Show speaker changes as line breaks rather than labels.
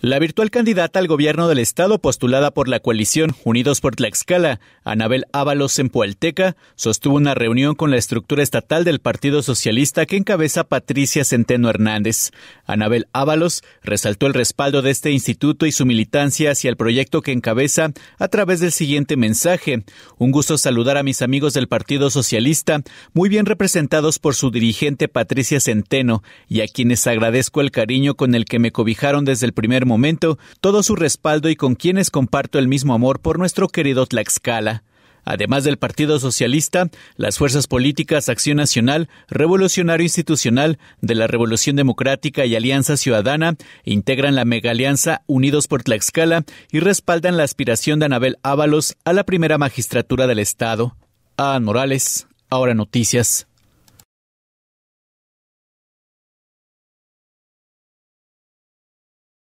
La virtual candidata al gobierno del estado postulada por la coalición Unidos por Tlaxcala, Anabel Ábalos en Pualteca, sostuvo una reunión con la estructura estatal del Partido Socialista que encabeza Patricia Centeno Hernández. Anabel Ábalos resaltó el respaldo de este instituto y su militancia hacia el proyecto que encabeza a través del siguiente mensaje. Un gusto saludar a mis amigos del Partido Socialista, muy bien representados por su dirigente Patricia Centeno, y a quienes agradezco el cariño con el que me cobijaron desde el primer momento todo su respaldo y con quienes comparto el mismo amor por nuestro querido Tlaxcala. Además del Partido Socialista, las fuerzas políticas Acción Nacional, Revolucionario Institucional, de la Revolución Democrática y Alianza Ciudadana integran la mega alianza Unidos por Tlaxcala y respaldan la aspiración de Anabel Ábalos a la primera magistratura del Estado. A. Ah, Morales, ahora
noticias.